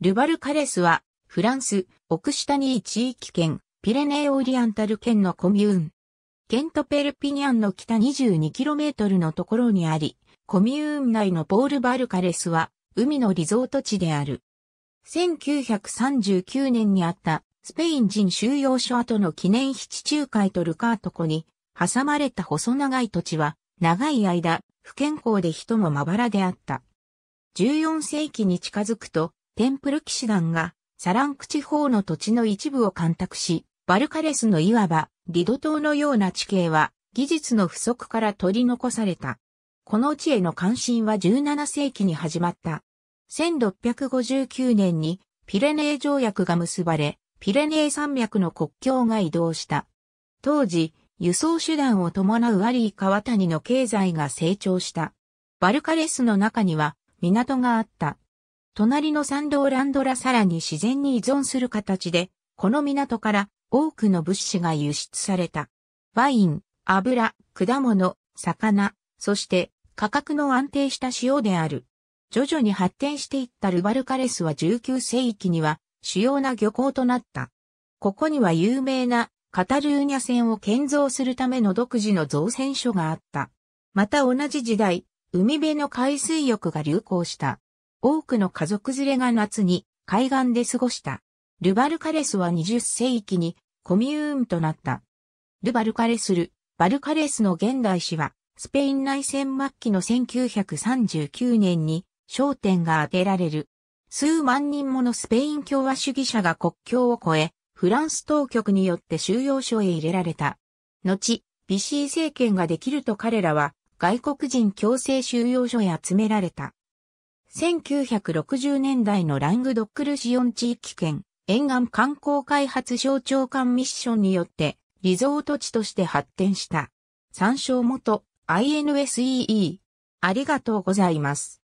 ルバルカレスは、フランス、オクシタニー地域圏、ピレネーオリアンタル県のコミューン。ケント・ペルピニャンの北 22km のところにあり、コミューン内のボールバルカレスは、海のリゾート地である。1939年にあったスペイン人収容所跡の記念碑地中海とルカート湖に挟まれた細長い土地は長い間不健康で人もまばらであった。14世紀に近づくとテンプル騎士団がサランク地方の土地の一部を干拓し、バルカレスのいわばリド島のような地形は技術の不足から取り残された。この地への関心は17世紀に始まった。1659年にピレネー条約が結ばれ、ピレネー山脈の国境が移動した。当時、輸送手段を伴うアリー川谷の経済が成長した。バルカレスの中には港があった。隣の山道ランドラさらに自然に依存する形で、この港から多くの物資が輸出された。ワイン、油、果物、魚、そして価格の安定した塩である。徐々に発展していったルバルカレスは19世紀には主要な漁港となった。ここには有名なカタルーニャ船を建造するための独自の造船所があった。また同じ時代、海辺の海水浴が流行した。多くの家族連れが夏に海岸で過ごした。ルバルカレスは20世紀にコミューンとなった。ルバルカレスル、バルカレスの現代史は、スペイン内戦末期の1939年に焦点が当てられる。数万人ものスペイン共和主義者が国境を越え、フランス当局によって収容所へ入れられた。後、ビシー政権ができると彼らは外国人強制収容所へ集められた。1960年代のラングドックルシオン地域圏沿岸観光開発省庁間ミッションによってリゾート地として発展した。参照元 INSEE。ありがとうございます。